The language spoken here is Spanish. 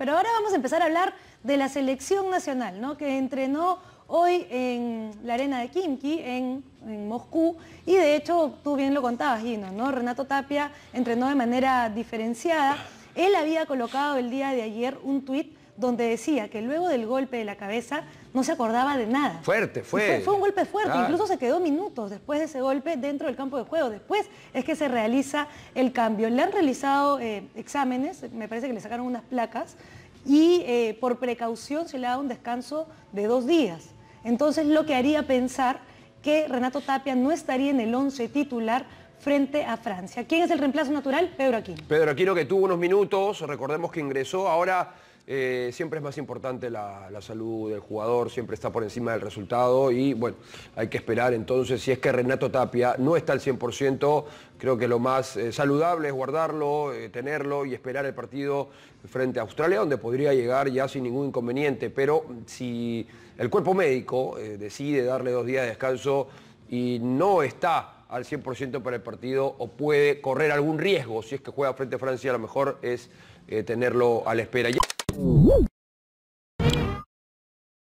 Pero ahora vamos a empezar a hablar de la selección nacional, que entrenó hoy en la arena de Kimki, en, Moscú, y de hecho tú bien lo contabas, Gino, ¿no? Renato Tapia entrenó de manera diferenciada. Él había colocado el día de ayer un tuit donde decía que luego del golpe de la cabeza no se acordaba de nada. Fuerte, fue. Fue, un golpe fuerte, incluso se quedó minutos después de ese golpe dentro del campo de juego. Después es que se realiza el cambio. Le han realizado eh, exámenes, me parece que le sacaron unas placas, y eh, por precaución se le da un descanso de dos días. Entonces lo que haría pensar que Renato Tapia no estaría en el 11 titular frente a Francia. ¿Quién es el reemplazo natural? Pedro Aquino. Pedro Aquino que tuvo unos minutos, recordemos que ingresó ahora eh, siempre es más importante la, salud del jugador, siempre está por encima del resultado y bueno, hay que esperar entonces, si es que Renato Tapia no está al 100%, creo que lo más eh, saludable es guardarlo, eh, tenerlo y esperar el partido frente a Australia, donde podría llegar ya sin ningún inconveniente, pero si el cuerpo médico decide darle dos días de descanso y no está al 100% para el partido o puede correr algún riesgo si es que juega frente a Francia, a lo mejor es tenerlo a la espera.